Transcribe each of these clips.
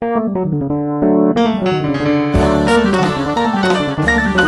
Thank you.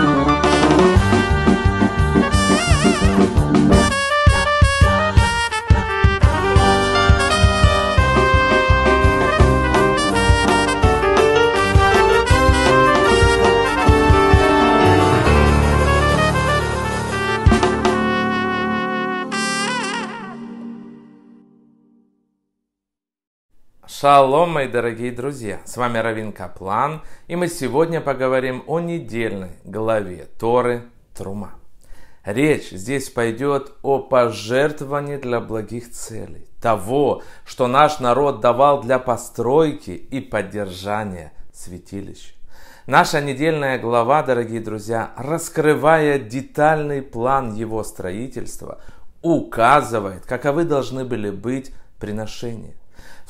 Шалом, мои дорогие друзья! С вами Равин Каплан, и мы сегодня поговорим о недельной главе Торы Трума. Речь здесь пойдет о пожертвовании для благих целей, того, что наш народ давал для постройки и поддержания святилища. Наша недельная глава, дорогие друзья, раскрывая детальный план его строительства, указывает, каковы должны были быть приношения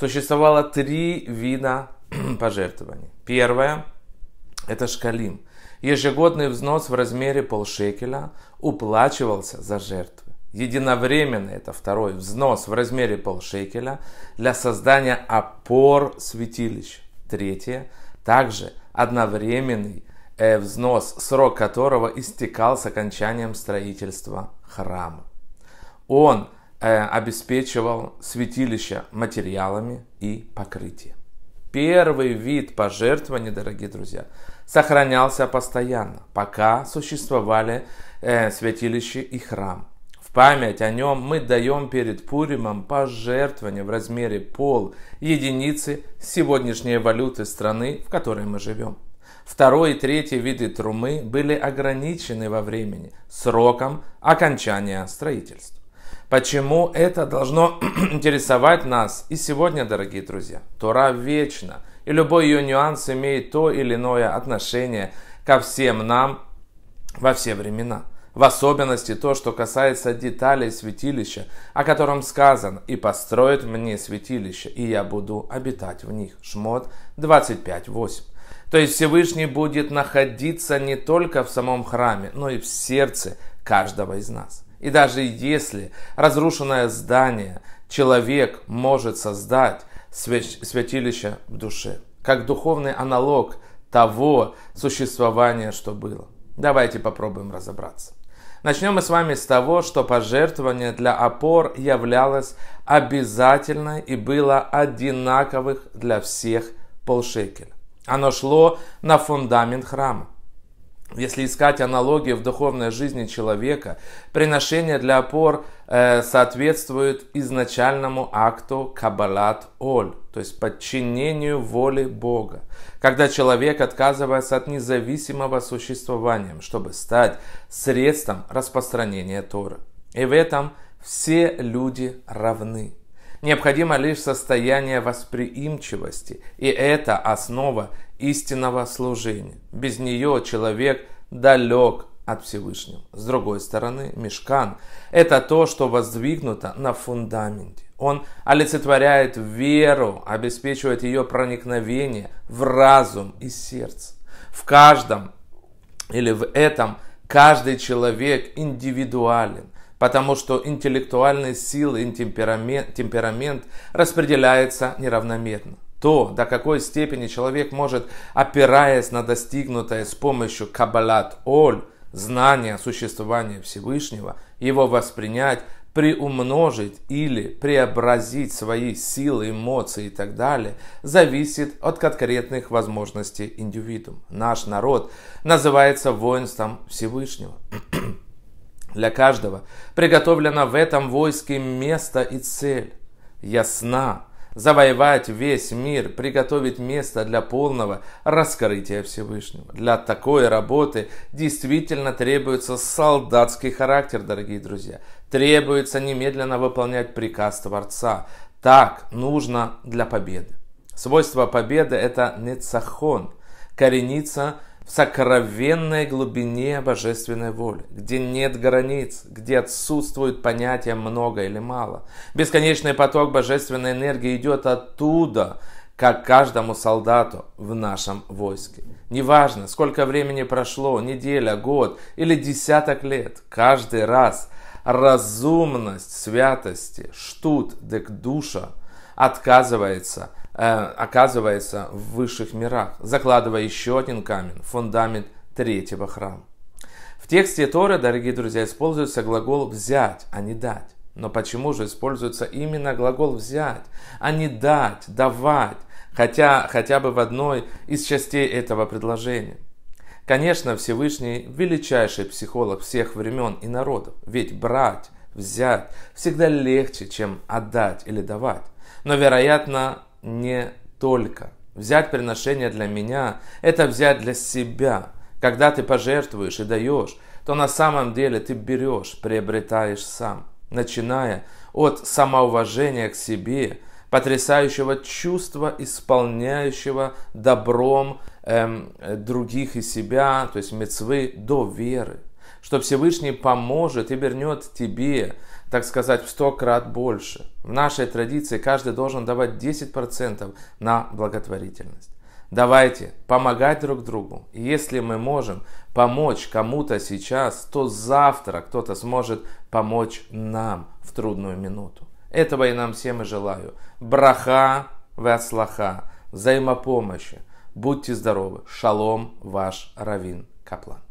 существовало три вида пожертвований. Первое – это шкалим. Ежегодный взнос в размере полшекеля уплачивался за жертвы. Единовременно это второй взнос в размере полшекеля для создания опор святилищ. Третье – также одновременный э, взнос, срок которого истекал с окончанием строительства храма. Он – Э, обеспечивал святилище материалами и покрытием. Первый вид пожертвований, дорогие друзья, сохранялся постоянно, пока существовали э, святилище и храм. В память о нем мы даем перед Пуримом пожертвование в размере пол единицы сегодняшней валюты страны, в которой мы живем. Второй и третий виды трумы были ограничены во времени, сроком окончания строительства. Почему это должно интересовать нас и сегодня, дорогие друзья? Тора вечна, и любой ее нюанс имеет то или иное отношение ко всем нам во все времена. В особенности то, что касается деталей святилища, о котором сказано «И построит мне святилище, и я буду обитать в них». Шмот 25.8. То есть Всевышний будет находиться не только в самом храме, но и в сердце каждого из нас – и даже если разрушенное здание человек может создать святилище в душе, как духовный аналог того существования, что было. Давайте попробуем разобраться. Начнем мы с вами с того, что пожертвование для опор являлось обязательной и было одинаковых для всех полшекеля. Оно шло на фундамент храма если искать аналогии в духовной жизни человека, приношение для опор э, соответствует изначальному акту кабалат оль, то есть подчинению воле Бога, когда человек отказывается от независимого существования, чтобы стать средством распространения Тора. И в этом все люди равны. Необходимо лишь состояние восприимчивости, и это основа истинного служения. Без нее человек далек от Всевышнего. С другой стороны, мешкан – это то, что воздвигнуто на фундаменте. Он олицетворяет веру, обеспечивает ее проникновение в разум и сердце. В каждом или в этом каждый человек индивидуален – потому что интеллектуальные силы и темперамент, темперамент распределяется неравномерно. То, до какой степени человек может, опираясь на достигнутое с помощью каббалат оль, знания существования Всевышнего, его воспринять, приумножить или преобразить свои силы, эмоции и так далее, зависит от конкретных возможностей индивидуума. Наш народ называется воинством Всевышнего. Для каждого приготовлено в этом войске место и цель. Ясна завоевать весь мир, приготовить место для полного раскрытия Всевышнего. Для такой работы действительно требуется солдатский характер, дорогие друзья. Требуется немедленно выполнять приказ Творца. Так нужно для победы. Свойство победы – это нецахон, коренится в сокровенной глубине божественной воли, где нет границ, где отсутствует понятие много или мало. Бесконечный поток божественной энергии идет оттуда, как каждому солдату в нашем войске. Неважно, сколько времени прошло, неделя, год или десяток лет, каждый раз разумность святости, штут, дек душа отказывается – Э, оказывается в высших мирах, закладывая еще один камень, фундамент третьего храма. В тексте Торы, дорогие друзья, используется глагол «взять», а не «дать». Но почему же используется именно глагол «взять», а не «дать», «давать», хотя, хотя бы в одной из частей этого предложения? Конечно, Всевышний – величайший психолог всех времен и народов, ведь брать, взять всегда легче, чем отдать или давать. Но, вероятно, не только. Взять приношение для меня – это взять для себя. Когда ты пожертвуешь и даешь, то на самом деле ты берешь, приобретаешь сам. Начиная от самоуважения к себе, потрясающего чувства, исполняющего добром эм, других и себя, то есть мецвы, до веры, что Всевышний поможет и вернет тебе так сказать, в сто крат больше. В нашей традиции каждый должен давать 10% на благотворительность. Давайте помогать друг другу. если мы можем помочь кому-то сейчас, то завтра кто-то сможет помочь нам в трудную минуту. Этого я нам всем и желаю. Браха, веслаха, взаимопомощи. Будьте здоровы. Шалом, ваш Равин Каплан.